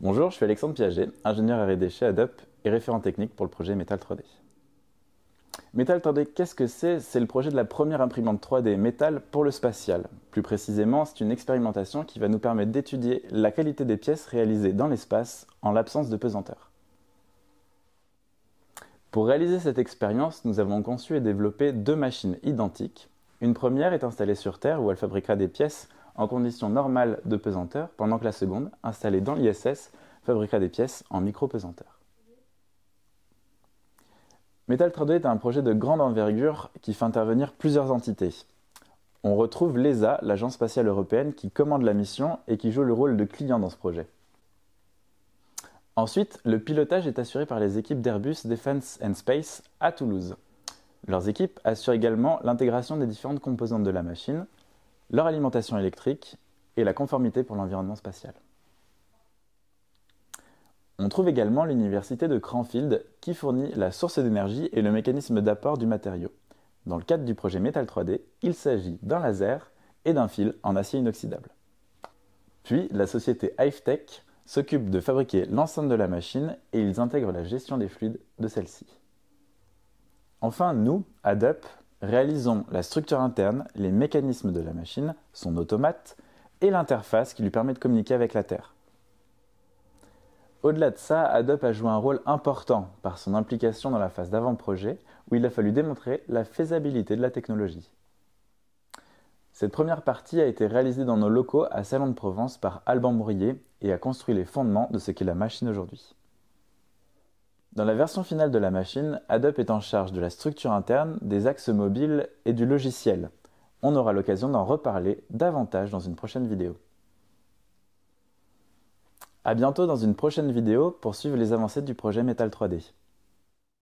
Bonjour, je suis Alexandre Piaget, ingénieur R&D chez ADOP et référent technique pour le projet Metal 3D. Metal 3D, qu'est-ce que c'est C'est le projet de la première imprimante 3D métal pour le spatial. Plus précisément, c'est une expérimentation qui va nous permettre d'étudier la qualité des pièces réalisées dans l'espace en l'absence de pesanteur. Pour réaliser cette expérience, nous avons conçu et développé deux machines identiques. Une première est installée sur Terre où elle fabriquera des pièces en conditions normales de pesanteur, pendant que la seconde, installée dans l'ISS, fabriquera des pièces en micro-pesanteur. Metal 3D est un projet de grande envergure qui fait intervenir plusieurs entités. On retrouve l'ESA, l'Agence spatiale européenne, qui commande la mission et qui joue le rôle de client dans ce projet. Ensuite, le pilotage est assuré par les équipes d'Airbus Defence and Space à Toulouse. Leurs équipes assurent également l'intégration des différentes composantes de la machine, leur alimentation électrique et la conformité pour l'environnement spatial. On trouve également l'université de Cranfield qui fournit la source d'énergie et le mécanisme d'apport du matériau. Dans le cadre du projet Metal 3D, il s'agit d'un laser et d'un fil en acier inoxydable. Puis la société HiveTech s'occupe de fabriquer l'enceinte de la machine et ils intègrent la gestion des fluides de celle-ci. Enfin, nous, ADUP, Réalisons la structure interne, les mécanismes de la machine, son automate, et l'interface qui lui permet de communiquer avec la Terre. Au-delà de ça, Adobe a joué un rôle important par son implication dans la phase d'avant-projet où il a fallu démontrer la faisabilité de la technologie. Cette première partie a été réalisée dans nos locaux à Salon de Provence par Alban Bourrier et a construit les fondements de ce qu'est la machine aujourd'hui. Dans la version finale de la machine, Adobe est en charge de la structure interne, des axes mobiles et du logiciel. On aura l'occasion d'en reparler davantage dans une prochaine vidéo. A bientôt dans une prochaine vidéo pour suivre les avancées du projet Metal 3D.